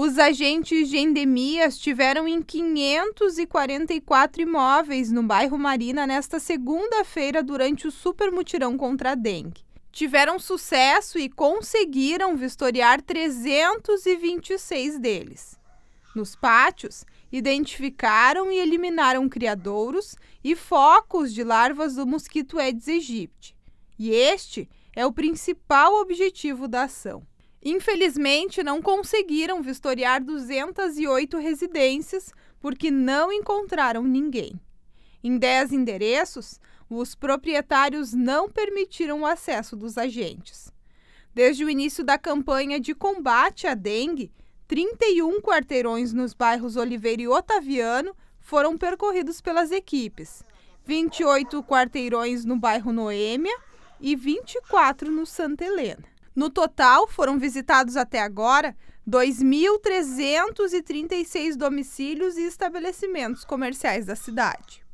Os agentes de endemias tiveram em 544 imóveis no bairro Marina nesta segunda-feira durante o super mutirão contra a dengue tiveram sucesso e conseguiram vistoriar 326 deles. Nos pátios, identificaram e eliminaram criadouros e focos de larvas do mosquito Aedes aegypti. E este é o principal objetivo da ação. Infelizmente, não conseguiram vistoriar 208 residências porque não encontraram ninguém. Em 10 endereços, os proprietários não permitiram o acesso dos agentes. Desde o início da campanha de combate à dengue, 31 quarteirões nos bairros Oliveira e Otaviano foram percorridos pelas equipes, 28 quarteirões no bairro Noêmia e 24 no Santa Helena. No total, foram visitados até agora 2.336 domicílios e estabelecimentos comerciais da cidade.